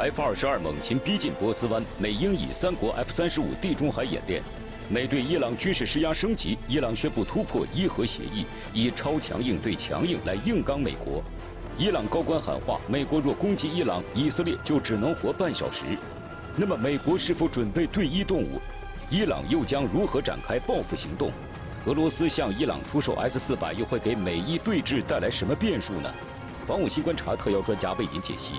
F-22 猛禽逼近波斯湾，美英以三国 F-35 地中海演练，美对伊朗军事施压升级，伊朗宣布突破伊核协议，以超强应对强硬来硬刚美国。伊朗高官喊话：美国若攻击伊朗，以色列就只能活半小时。那么，美国是否准备对伊动武？伊朗又将如何展开报复行动？俄罗斯向伊朗出售 S-400，又会给美伊对峙带来什么变数呢？防务新观察特邀专家为您解析。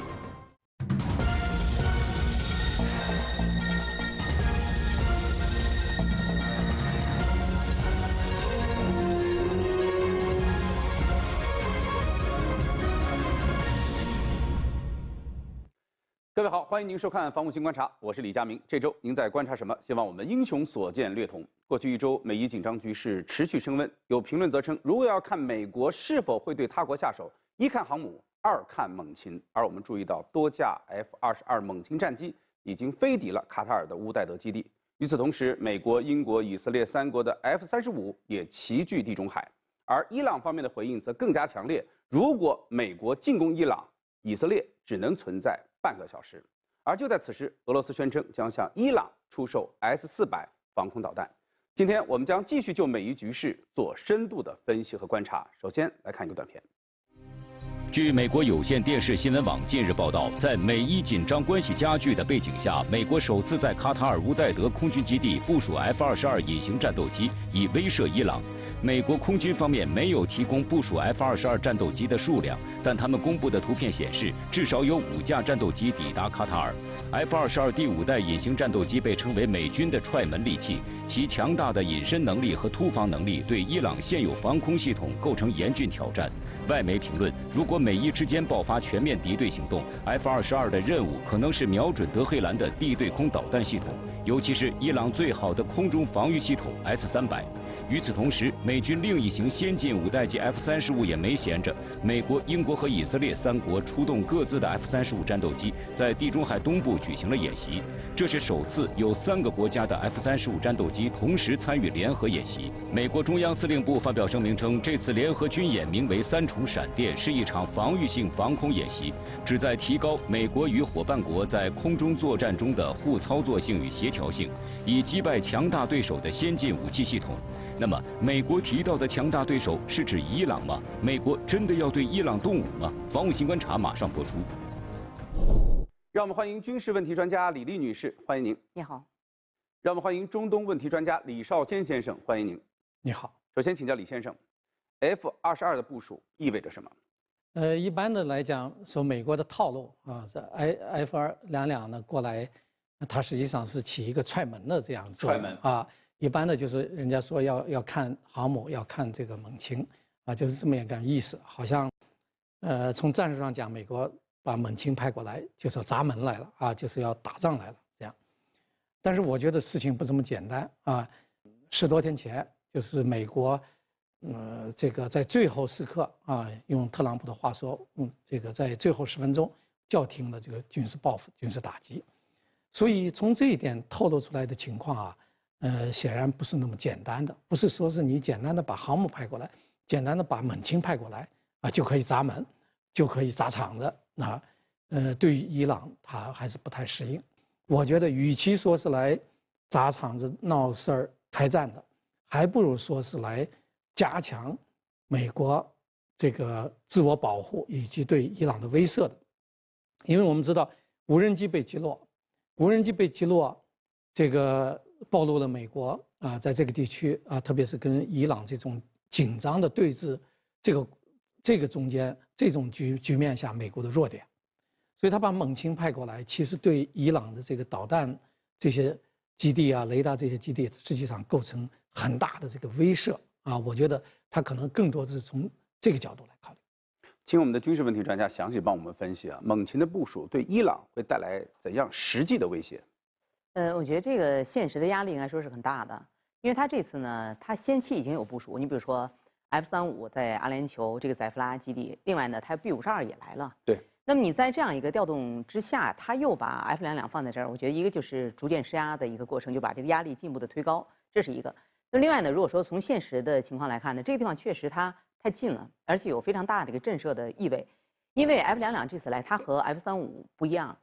欢迎您收看《防务新观察》，我是李佳明。这周您在观察什么？希望我们英雄所见略同。过去一周，美伊紧张局势持续升温。有评论则称，如果要看美国是否会对他国下手，一看航母，二看猛禽。而我们注意到，多架 F 二十二猛禽战机已经飞抵了卡塔尔的乌代德基地。与此同时，美国、英国、以色列三国的 F 三十五也齐聚地中海。而伊朗方面的回应则更加强烈：如果美国进攻伊朗，以色列只能存在半个小时。而就在此时，俄罗斯宣称将向伊朗出售 S 四百防空导弹。今天，我们将继续就美伊局势做深度的分析和观察。首先来看一个短片。据美国有线电视新闻网近日报道，在美伊紧张关系加剧的背景下，美国首次在卡塔尔乌代德空军基地部署 F-22 隐形战斗机，以威慑伊朗。美国空军方面没有提供部署 F-22 战斗机的数量，但他们公布的图片显示，至少有五架战斗机抵达卡塔尔。F-22 第五代隐形战斗机被称为美军的“踹门利器”，其强大的隐身能力和突防能力对伊朗现有防空系统构成严峻挑战。外媒评论：如果美伊之间爆发全面敌对行动，F-22 的任务可能是瞄准德黑兰的地对空导弹系统，尤其是伊朗最好的空中防御系统 S-300。与此同时，美军另一型先进五代机 F-35 也没闲着。美国、英国和以色列三国出动各自的 F-35 战斗机，在地中海东部举行了演习。这是首次有三个国家的 F-35 战斗机同时参与联合演习。美国中央司令部发表声明称，这次联合军演名为“三重闪电”，是一场防御性防空演习，旨在提高美国与伙伴国在空中作战中的互操作性与协调性，以击败强大对手的先进武器系统。那么，美国提到的强大对手是指伊朗吗？美国真的要对伊朗动武吗？《防务新观察》马上播出。让我们欢迎军事问题专家李丽女士，欢迎您。你好。让我们欢迎中东问题专家李绍坚先生，欢迎您。你好。首先请教李先生，F 二十二的部署意味着什么？呃，一般的来讲，说美国的套路啊，这 I F 二两两呢过来，它实际上是起一个踹门的这样踹门啊。一般的就是人家说要要看航母，要看这个猛禽，啊，就是这么一个意思。好像，呃，从战术上讲，美国把猛禽派过来，就要砸门来了啊，就是要打仗来了这样。但是我觉得事情不这么简单啊。十多天前，就是美国，呃，这个在最后时刻啊，用特朗普的话说，嗯，这个在最后十分钟叫停了这个军事报复、军事打击。所以从这一点透露出来的情况啊。呃，显然不是那么简单的，不是说是你简单的把航母派过来，简单的把猛禽派过来啊，就可以砸门，就可以砸场子啊。呃，对于伊朗，他还是不太适应。我觉得，与其说是来砸场子、闹事儿、开战的，还不如说是来加强美国这个自我保护以及对伊朗的威慑的。因为我们知道，无人机被击落，无人机被击落，这个。暴露了美国啊，在这个地区啊，特别是跟伊朗这种紧张的对峙，这个这个中间这种局局面下，美国的弱点，所以他把猛禽派过来，其实对伊朗的这个导弹这些基地啊、雷达这些基地，实际上构成很大的这个威慑啊。我觉得他可能更多的是从这个角度来考虑，请我们的军事问题专家详细帮我们分析啊，猛禽的部署对伊朗会带来怎样实际的威胁？呃，我觉得这个现实的压力应该说是很大的，因为他这次呢，他先期已经有部署，你比如说，F 三五在阿联酋这个宰夫拉基地，另外呢，他 B 五十二也来了。对。那么你在这样一个调动之下，他又把 F 两两放在这儿，我觉得一个就是逐渐施压的一个过程，就把这个压力进一步的推高，这是一个。那另外呢，如果说从现实的情况来看呢，这个地方确实它太近了，而且有非常大的一个震慑的意味，因为 F 两两这次来，它和 F 三五不一样。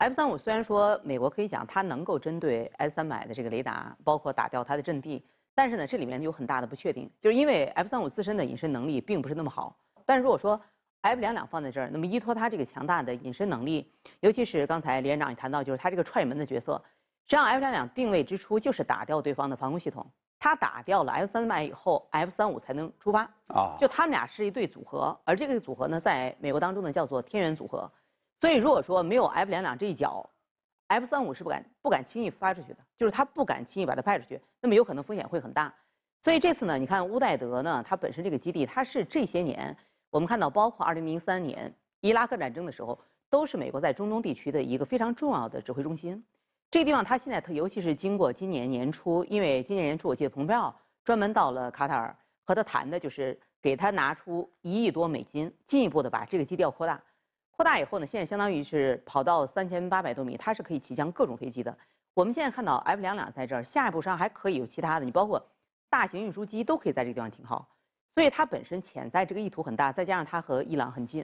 F 三五虽然说美国可以讲它能够针对 F 三百的这个雷达，包括打掉它的阵地，但是呢，这里面有很大的不确定，就是因为 F 三五自身的隐身能力并不是那么好。但是如果说 F 两两放在这儿，那么依托它这个强大的隐身能力，尤其是刚才李院长也谈到，就是它这个踹门的角色，实际上 F 两两定位之初就是打掉对方的防空系统，它打掉了 F 三百以后，F 三五才能出发啊。就他们俩是一对组合，而这个组合呢，在美国当中呢叫做天元组合。所以，如果说没有 F 两两这一脚，F 三五是不敢不敢轻易发出去的，就是他不敢轻易把它派出去，那么有可能风险会很大。所以这次呢，你看乌代德呢，他本身这个基地，他是这些年我们看到，包括二零零三年伊拉克战争的时候，都是美国在中东地区的一个非常重要的指挥中心。这个地方他现在，尤其是经过今年年初，因为今年年初我记得蓬佩奥专门到了卡塔尔和他谈的，就是给他拿出一亿多美金，进一步的把这个基地要扩大。扩大以后呢，现在相当于是跑到三千八百多米，它是可以起降各种飞机的。我们现在看到 F 两两在这儿，下一步上还可以有其他的，你包括大型运输机都可以在这个地方停靠。所以它本身潜在这个意图很大，再加上它和伊朗很近，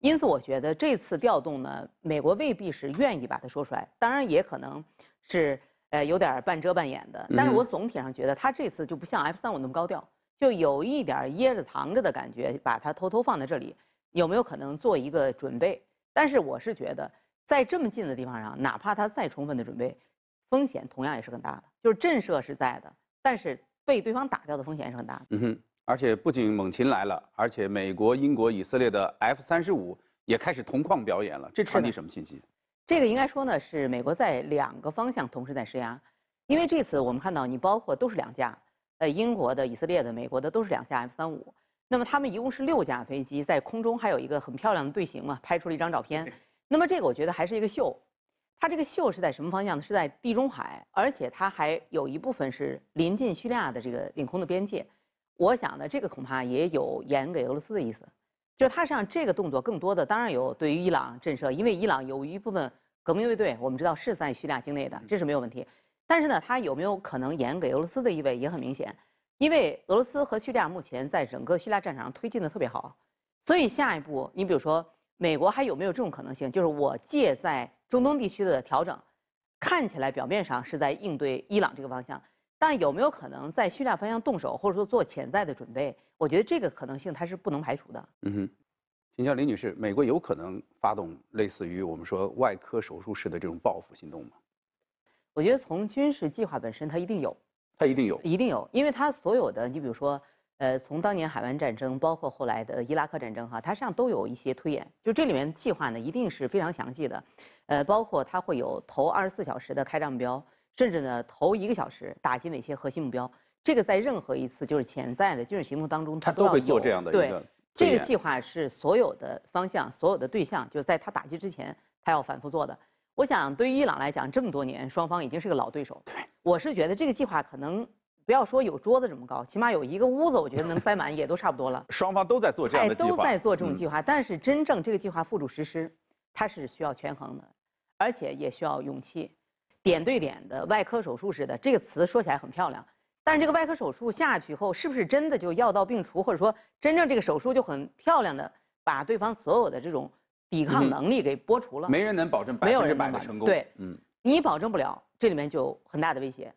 因此我觉得这次调动呢，美国未必是愿意把它说出来，当然也可能是呃有点半遮半掩的。但是我总体上觉得它这次就不像 F 三五那么高调，就有一点掖着藏着的感觉，把它偷偷放在这里。有没有可能做一个准备？但是我是觉得，在这么近的地方上，哪怕他再充分的准备，风险同样也是很大的。就是震慑是在的，但是被对方打掉的风险是很大的。嗯哼。而且不仅猛禽来了，而且美国、英国、以色列的 F 三十五也开始同框表演了，这传递什么信息？这个应该说呢，是美国在两个方向同时在施压，因为这次我们看到，你包括都是两架，呃，英国的、以色列的、美国的都是两架 F 三五。那么他们一共是六架飞机在空中，还有一个很漂亮的队形嘛，拍出了一张照片。那么这个我觉得还是一个秀，它这个秀是在什么方向呢？是在地中海，而且它还有一部分是临近叙利亚的这个领空的边界。我想呢，这个恐怕也有演给俄罗斯的意思，就是它上这个动作更多的当然有对于伊朗震慑，因为伊朗有一部分革命卫队我们知道是在叙利亚境内的，这是没有问题。但是呢，它有没有可能演给俄罗斯的意味也很明显。因为俄罗斯和叙利亚目前在整个叙利亚战场上推进的特别好，所以下一步，你比如说美国还有没有这种可能性？就是我借在中东地区的调整，看起来表面上是在应对伊朗这个方向，但有没有可能在叙利亚方向动手，或者说做潜在的准备？我觉得这个可能性它是不能排除的。嗯，哼，请教林女士，美国有可能发动类似于我们说外科手术式的这种报复行动吗？我觉得从军事计划本身，它一定有。他一定有，一定有，因为他所有的，你比如说，呃，从当年海湾战争，包括后来的伊拉克战争，哈，他实际上都有一些推演，就这里面计划呢一定是非常详细的，呃，包括他会有头二十四小时的开战目标，甚至呢头一个小时打击哪些核心目标，这个在任何一次就是潜在的军事行动当中，他都会做这样的一个这个计划是所有的方向、所有的对象，就在他打击之前，他要反复做的。我想，对于伊朗来讲，这么多年双方已经是个老对手。对，我是觉得这个计划可能不要说有桌子这么高，起码有一个屋子，我觉得能塞满，也都差不多了。双方都在做这样的计划。都在做这种计划，但是真正这个计划付诸实施，它是需要权衡的，而且也需要勇气。点对点的外科手术式的这个词说起来很漂亮，但是这个外科手术下去以后，是不是真的就药到病除，或者说真正这个手术就很漂亮的把对方所有的这种。抵抗能力给剥除了，没人能保证百分之百的成功。对，嗯，你保证不了，这里面就很大的威胁。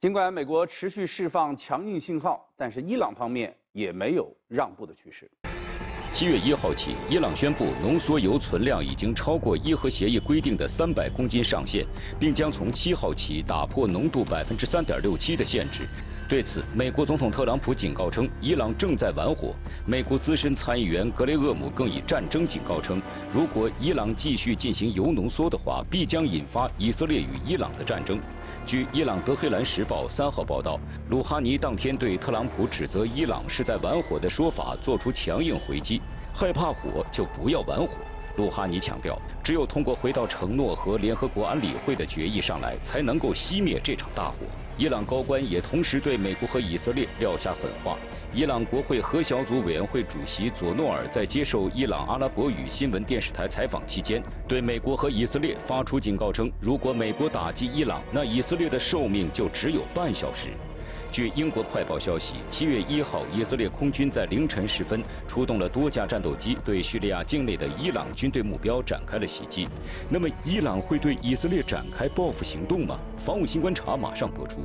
尽管美国持续释放强硬信号，但是伊朗方面也没有让步的趋势。七月一号起，伊朗宣布浓缩铀存量已经超过伊核协议规定的三百公斤上限，并将从七号起打破浓度百分之三点六七的限制。对此，美国总统特朗普警告称，伊朗正在玩火。美国资深参议员格雷厄姆更以战争警告称，如果伊朗继续进行铀浓缩的话，必将引发以色列与伊朗的战争。据伊朗德黑兰时报三号报道，鲁哈尼当天对特朗普指责伊朗是在玩火的说法做出强硬回击，害怕火就不要玩火。鲁哈尼强调，只有通过回到承诺和联合国安理会的决议上来，才能够熄灭这场大火。伊朗高官也同时对美国和以色列撂下狠话。伊朗国会核小组委员会主席佐诺尔在接受伊朗阿拉伯语新闻电视台采访期间，对美国和以色列发出警告称，如果美国打击伊朗，那以色列的寿命就只有半小时。据英国快报消息，七月一号，以色列空军在凌晨时分出动了多架战斗机，对叙利亚境内的伊朗军队目标展开了袭击。那么，伊朗会对以色列展开报复行动吗？防务新观察马上播出。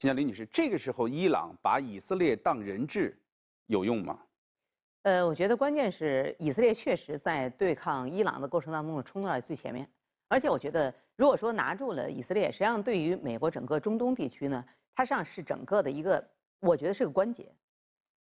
今天李女士，这个时候伊朗把以色列当人质有用吗？呃，我觉得关键是以色列确实在对抗伊朗的过程当中冲到了最前面，而且我觉得。如果说拿住了以色列，实际上对于美国整个中东地区呢，它实际上是整个的一个，我觉得是个关节，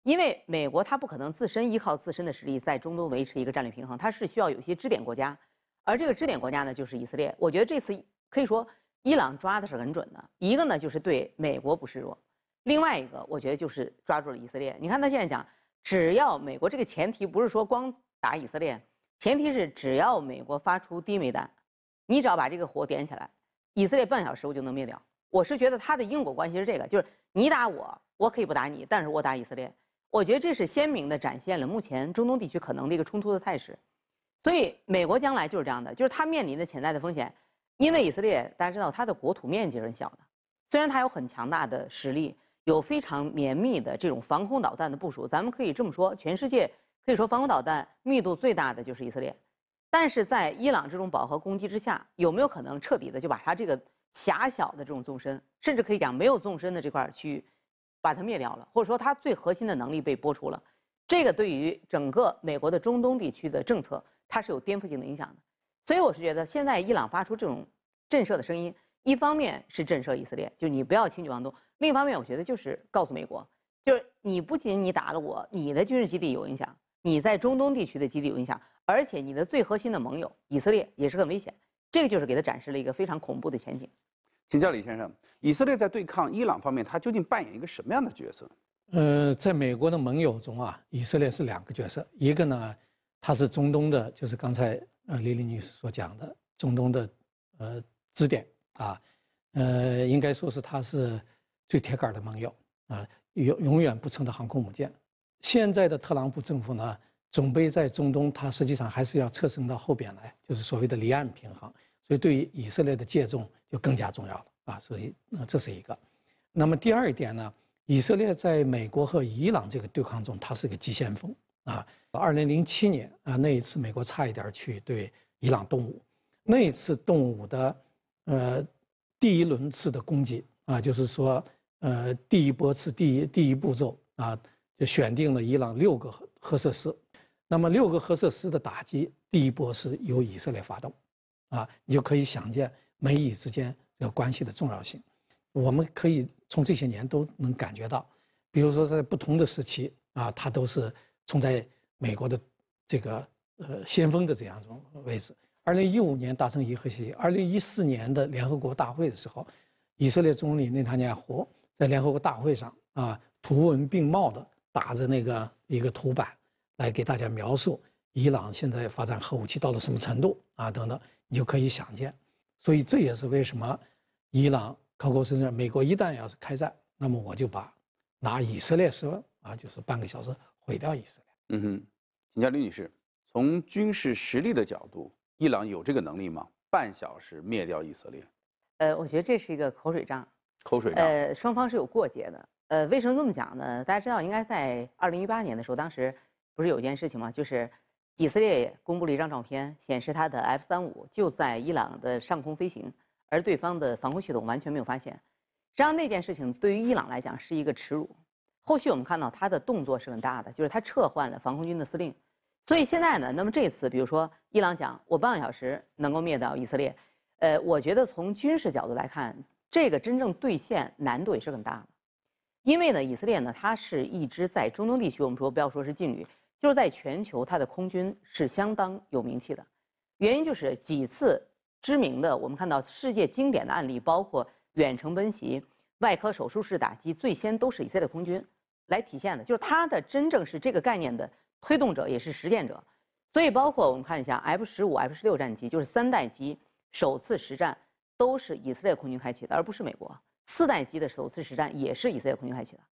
因为美国它不可能自身依靠自身的实力在中东维持一个战略平衡，它是需要有些支点国家，而这个支点国家呢就是以色列。我觉得这次可以说伊朗抓的是很准的，一个呢就是对美国不示弱，另外一个我觉得就是抓住了以色列。你看他现在讲，只要美国这个前提不是说光打以色列，前提是只要美国发出低美弹。你只要把这个火点起来，以色列半小时我就能灭掉。我是觉得它的因果关系是这个，就是你打我，我可以不打你，但是我打以色列。我觉得这是鲜明的展现了目前中东地区可能的一个冲突的态势。所以美国将来就是这样的，就是它面临的潜在的风险，因为以色列大家知道它的国土面积很小的，虽然它有很强大的实力，有非常绵密的这种防空导弹的部署。咱们可以这么说，全世界可以说防空导弹密度最大的就是以色列。但是在伊朗这种饱和攻击之下，有没有可能彻底的就把他这个狭小的这种纵深，甚至可以讲没有纵深的这块区域，把它灭掉了，或者说他最核心的能力被剥除了？这个对于整个美国的中东地区的政策，它是有颠覆性的影响的。所以我是觉得，现在伊朗发出这种震慑的声音，一方面是震慑以色列，就你不要轻举妄动；另一方面，我觉得就是告诉美国，就是你不仅你打了我，你的军事基地有影响。你在中东地区的基地有影响，而且你的最核心的盟友以色列也是很危险，这个就是给他展示了一个非常恐怖的前景。请教李先生，以色列在对抗伊朗方面，它究竟扮演一个什么样的角色？呃，在美国的盟友中啊，以色列是两个角色，一个呢，他是中东的，就是刚才呃李林女士所讲的中东的呃支点啊，呃，应该说是他是最铁杆的盟友啊，永永远不称的航空母舰。现在的特朗普政府呢，准备在中东，它实际上还是要侧身到后边来，就是所谓的离岸平衡。所以，对于以色列的借重就更加重要了啊。所以，那这是一个。那么第二点呢，以色列在美国和伊朗这个对抗中，它是个急先锋啊。二零零七年啊，那一次美国差一点去对伊朗动武，那一次动武的，呃，第一轮次的攻击啊，就是说，呃，第一波次、第一第一步骤啊。就选定了伊朗六个核设施，那么六个核设施的打击，第一波是由以色列发动，啊，你就可以想见美以之间这个关系的重要性。我们可以从这些年都能感觉到，比如说在不同的时期啊，它都是冲在美国的这个呃先锋的这样一种位置。二零一五年达成伊核协议，二零一四年的联合国大会的时候，以色列总理内塔尼亚胡在联合国大会上啊，图文并茂的。打着那个一个图板来给大家描述伊朗现在发展核武器到了什么程度啊？等等，你就可以想见。所以这也是为什么伊朗口口声声美国一旦要是开战，那么我就把拿以色列说啊，就是半个小时毁掉以色列。嗯哼，请教李女士，从军事实力的角度，伊朗有这个能力吗？半小时灭掉以色列？呃，我觉得这是一个口水仗，口水仗，呃，双方是有过节的。呃，为什么这么讲呢？大家知道，应该在二零一八年的时候，当时不是有件事情吗？就是以色列公布了一张照片，显示他的 F 三五就在伊朗的上空飞行，而对方的防空系统完全没有发现。实际上，那件事情对于伊朗来讲是一个耻辱。后续我们看到他的动作是很大的，就是他撤换了防空军的司令。所以现在呢，那么这次，比如说伊朗讲我半个小时能够灭掉以色列，呃，我觉得从军事角度来看，这个真正兑现难度也是很大的。因为呢，以色列呢，它是一支在中东地区，我们说不要说是劲旅，就是在全球它的空军是相当有名气的。原因就是几次知名的，我们看到世界经典的案例，包括远程奔袭、外科手术式打击，最先都是以色列空军来体现的，就是它的真正是这个概念的推动者，也是实践者。所以，包括我们看一下 F 十五、F 十六战机，就是三代机首次实战。都是以色列空军开启的，而不是美国四代机的首次实战也是以色列空军开启的，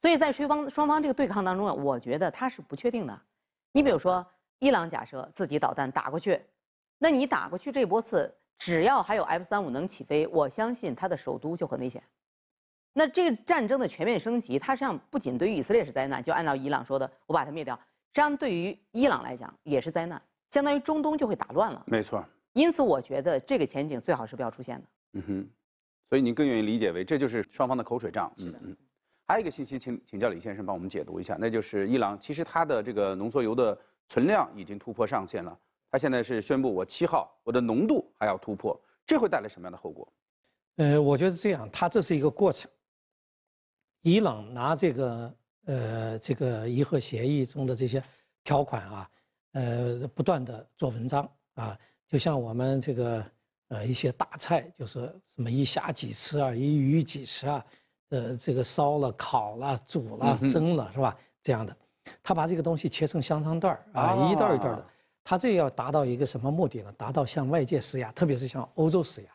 所以在双方双方这个对抗当中啊，我觉得它是不确定的。你比如说，伊朗假设自己导弹打过去，那你打过去这波次，只要还有 F 三五能起飞，我相信它的首都就很危险。那这个战争的全面升级，它实际上不仅对于以色列是灾难，就按照伊朗说的，我把它灭掉，实际上对于伊朗来讲也是灾难，相当于中东就会打乱了。没错。因此，我觉得这个前景最好是不要出现的。嗯哼，所以您更愿意理解为这就是双方的口水仗。嗯嗯。还有一个信息，请请教李先生帮我们解读一下，那就是伊朗其实它的这个浓缩铀的存量已经突破上限了，它现在是宣布我七号我的浓度还要突破，这会带来什么样的后果？呃，我觉得这样，它这是一个过程。伊朗拿这个呃这个伊核协议中的这些条款啊，呃，不断的做文章啊。就像我们这个，呃，一些大菜，就是什么一虾几吃啊，一鱼几吃啊，呃，这个烧了、烤了、煮了、蒸了，是吧？这样的，他把这个东西切成香肠段儿啊，一段一段的。他这要达到一个什么目的呢？达到向外界施压，特别是向欧洲施压。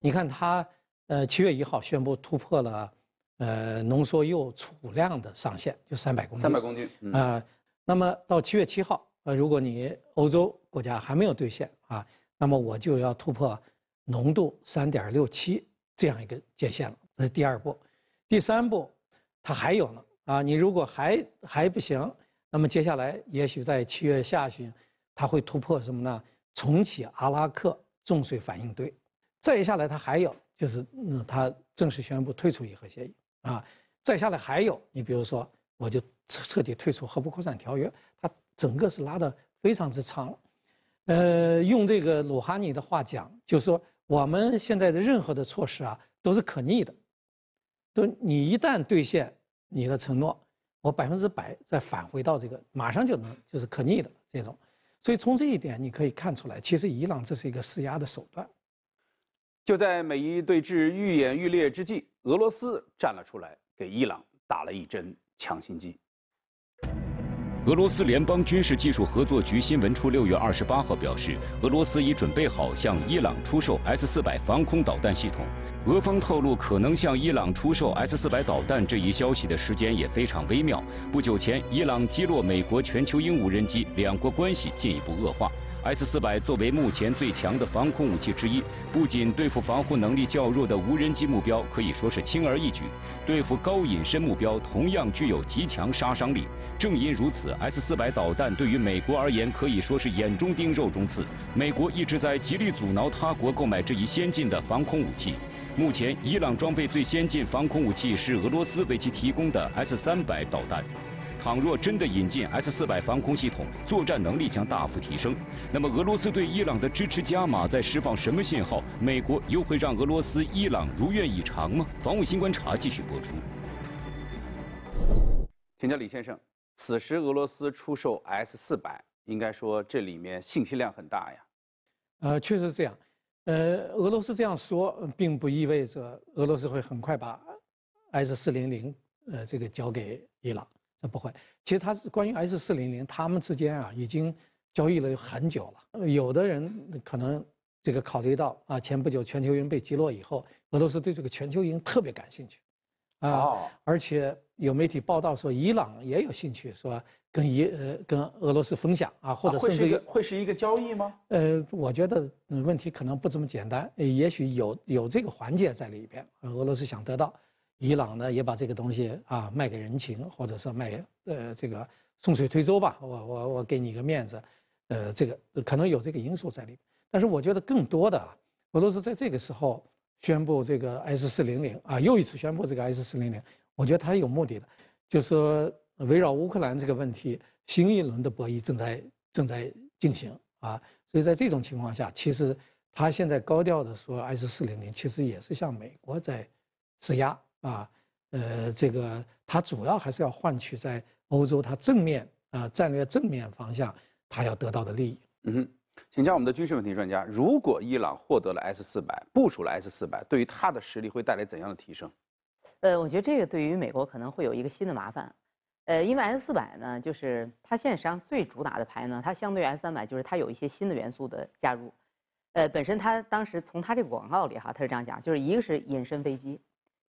你看他，呃，七月一号宣布突破了，呃，浓缩铀储量的上限，就三百公斤。三百公斤啊。那么到七月七号，呃，如果你欧洲国家还没有兑现。啊，那么我就要突破浓度三点六七这样一个界限了，这是第二步。第三步，它还有呢啊，你如果还还不行，那么接下来也许在七月下旬，它会突破什么呢？重启阿拉克重水反应堆。再下来它还有，就是嗯，它正式宣布退出《伊核协议》啊。再下来还有，你比如说，我就彻彻底退出《核不扩散条约》，它整个是拉的非常之长。呃，用这个鲁哈尼的话讲，就是说我们现在的任何的措施啊，都是可逆的。都你一旦兑现你的承诺，我百分之百再返回到这个，马上就能就是可逆的这种。所以从这一点你可以看出来，其实伊朗这是一个施压的手段。就在美伊对峙愈演愈烈之际，俄罗斯站了出来，给伊朗打了一针强心剂。俄罗斯联邦军事技术合作局新闻处六月二十八号表示，俄罗斯已准备好向伊朗出售 S 四百防空导弹系统。俄方透露可能向伊朗出售 S 四百导弹这一消息的时间也非常微妙。不久前，伊朗击落美国全球鹰无人机，两国关系进一步恶化。S 四百作为目前最强的防空武器之一，不仅对付防护能力较弱的无人机目标可以说是轻而易举，对付高隐身目标同样具有极强杀伤力。正因如此，S 四百导弹对于美国而言可以说是眼中钉、肉中刺。美国一直在极力阻挠他国购买这一先进的防空武器。目前，伊朗装备最先进防空武器是俄罗斯为其提供的 S 三百导弹。倘若真的引进 S 四百防空系统，作战能力将大幅提升。那么，俄罗斯对伊朗的支持加码，在释放什么信号？美国又会让俄罗斯、伊朗如愿以偿吗？防务新观察继续播出。请教李先生，此时俄罗斯出售 S 四百，应该说这里面信息量很大呀。呃，确实这样。呃，俄罗斯这样说，并不意味着俄罗斯会很快把 S 四零零呃这个交给伊朗。那不会，其实他是关于 S 四零零，他们之间啊已经交易了很久了。有的人可能这个考虑到啊，前不久全球鹰被击落以后，俄罗斯对这个全球鹰特别感兴趣，啊，而且有媒体报道说伊朗也有兴趣，说跟伊呃跟俄罗斯分享啊，或者甚至会是一个交易吗？呃，我觉得问题可能不这么简单，也许有有这个环节在里边，俄罗斯想得到。伊朗呢也把这个东西啊卖给人情，或者是卖呃这个顺水推舟吧，我我我给你一个面子，呃这个可能有这个因素在里面。但是我觉得更多的啊，俄罗斯在这个时候宣布这个 S 四零零啊，又一次宣布这个 S 四零零，我觉得他有目的的，就说围绕乌克兰这个问题新一轮的博弈正在正在进行啊。所以在这种情况下，其实他现在高调的说 S 四零零，其实也是向美国在施压。啊，呃，这个它主要还是要换取在欧洲它正面啊战略正面方向它要得到的利益。嗯，请教我们的军事问题专家，如果伊朗获得了 S 四百，部署了 S 四百，对于它的实力会带来怎样的提升？呃，我觉得这个对于美国可能会有一个新的麻烦。呃，因为 S 四百呢，就是它现在实际上最主打的牌呢，它相对 S 三百就是它有一些新的元素的加入。呃，本身它当时从它这个广告里哈，它是这样讲，就是一个是隐身飞机。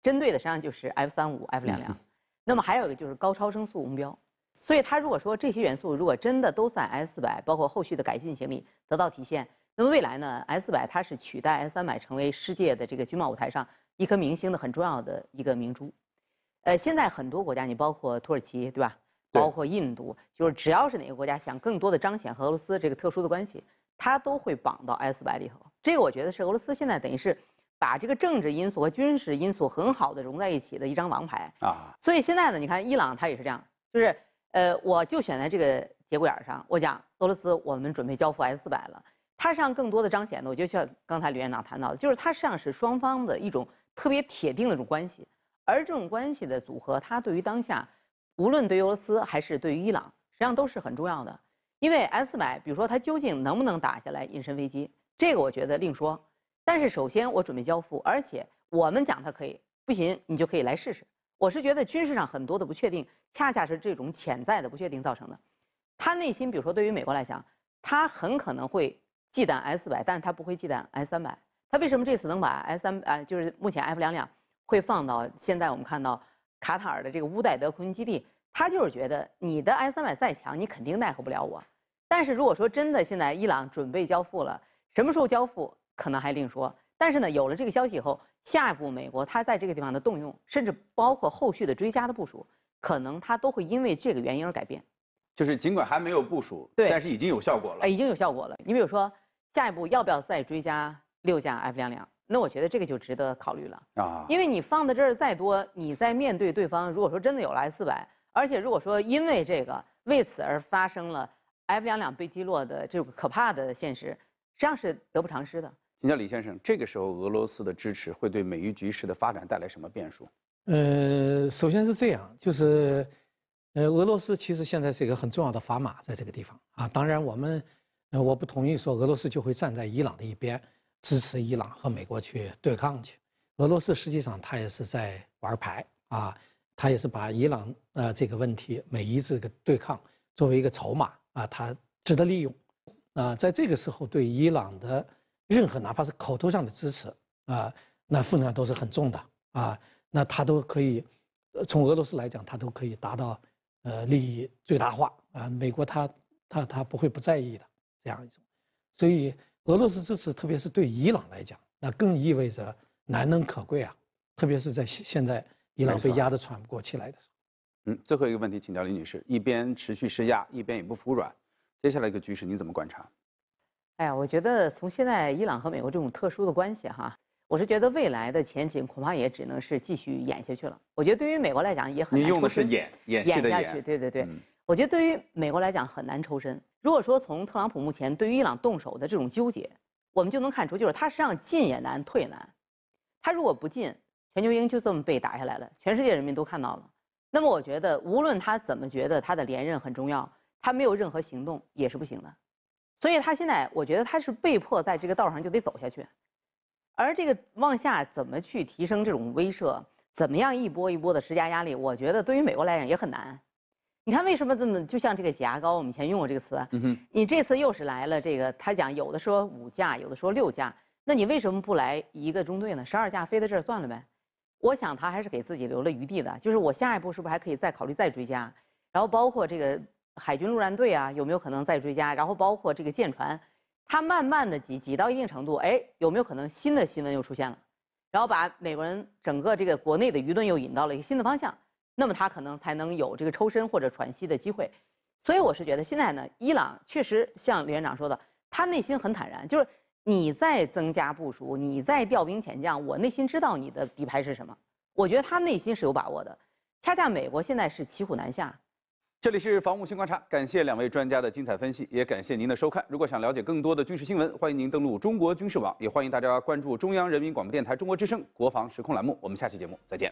针对的实际上就是 F 三五 F 两两，那么还有一个就是高超声速目标，所以它如果说这些元素如果真的都在 S 四百，包括后续的改进行里得到体现，那么未来呢 S 四百它是取代 S 三百成为世界的这个军贸舞台上一颗明星的很重要的一个明珠。呃，现在很多国家，你包括土耳其对吧？包括印度，就是只要是哪个国家想更多的彰显和俄罗斯这个特殊的关系，它都会绑到 S 四百里头。这个我觉得是俄罗斯现在等于是。把这个政治因素和军事因素很好的融在一起的一张王牌啊，所以现在呢，你看伊朗他也是这样，就是呃，我就选在这个节骨眼上，我讲俄罗斯我们准备交付 S 四百了，它上更多的彰显的，我就像刚才李院长谈到的，就是它实际上是双方的一种特别铁定的一种关系，而这种关系的组合，它对于当下，无论对俄罗斯还是对于伊朗，实际上都是很重要的，因为 S 四百，比如说它究竟能不能打下来隐身飞机，这个我觉得另说。但是首先，我准备交付，而且我们讲它可以不行，你就可以来试试。我是觉得军事上很多的不确定，恰恰是这种潜在的不确定造成的。他内心，比如说对于美国来讲，他很可能会忌惮 S 四百，但是他不会忌惮 S 三百。他为什么这次能把 S 三呃，就是目前 F 两两会放到现在？我们看到卡塔尔的这个乌代德空军基地，他就是觉得你的 S 三百再强，你肯定奈何不了我。但是如果说真的现在伊朗准备交付了，什么时候交付？可能还另说，但是呢，有了这个消息以后，下一步美国它在这个地方的动用，甚至包括后续的追加的部署，可能它都会因为这个原因而改变。就是尽管还没有部署，对，但是已经有效果了。哎，已经有效果了。你比如说，下一步要不要再追加六架 F 两两？那我觉得这个就值得考虑了啊。因为你放在这儿再多，你在面对对方，如果说真的有了 S 四百，而且如果说因为这个为此而发生了 F 两两被击落的这种可怕的现实，实际上是得不偿失的。请教李先生，这个时候俄罗斯的支持会对美伊局势的发展带来什么变数？呃，首先是这样，就是，呃，俄罗斯其实现在是一个很重要的砝码在这个地方啊。当然，我们，呃，我不同意说俄罗斯就会站在伊朗的一边，支持伊朗和美国去对抗去。俄罗斯实际上他也是在玩牌啊，他也是把伊朗呃这个问题美伊这个对抗作为一个筹码啊，他值得利用啊，在这个时候对伊朗的。任何哪怕是口头上的支持啊，那分量都是很重的啊。那他都可以，从俄罗斯来讲，他都可以达到，呃，利益最大化啊。美国他他他不会不在意的这样一种，所以俄罗斯支持，特别是对伊朗来讲，那更意味着难能可贵啊。特别是在现在伊朗被压得喘不过气来的时候。嗯，最后一个问题，请教李女士：一边持续施压，一边也不服软，接下来一个局势你怎么观察？哎呀，我觉得从现在伊朗和美国这种特殊的关系哈，我是觉得未来的前景恐怕也只能是继续演下去了。我觉得对于美国来讲也很难抽身。你用的是演演戏的演，对对对。我觉得对于美国来讲很难抽身。如果说从特朗普目前对于伊朗动手的这种纠结，我们就能看出，就是他实际上进也难，退也难。他如果不进，全球鹰就这么被打下来了，全世界人民都看到了。那么我觉得，无论他怎么觉得他的连任很重要，他没有任何行动也是不行的。所以他现在，我觉得他是被迫在这个道上就得走下去，而这个往下怎么去提升这种威慑，怎么样一波一波的施加压力，我觉得对于美国来讲也很难。你看为什么这么就像这个挤牙膏，我们以前用过这个词。嗯哼。你这次又是来了这个，他讲有的说五架，有的说六架，那你为什么不来一个中队呢？十二架飞到这儿算了呗？我想他还是给自己留了余地的，就是我下一步是不是还可以再考虑再追加？然后包括这个。海军陆战队啊，有没有可能再追加？然后包括这个舰船，它慢慢的挤，挤到一定程度，哎，有没有可能新的新闻又出现了？然后把美国人整个这个国内的舆论又引到了一个新的方向，那么他可能才能有这个抽身或者喘息的机会。所以我是觉得现在呢，伊朗确实像李院长说的，他内心很坦然，就是你再增加部署，你再调兵遣将，我内心知道你的底牌是什么。我觉得他内心是有把握的，恰恰美国现在是骑虎难下。这里是《防务新观察》，感谢两位专家的精彩分析，也感谢您的收看。如果想了解更多的军事新闻，欢迎您登录中国军事网，也欢迎大家关注中央人民广播电台《中国之声》国防时空栏目。我们下期节目再见。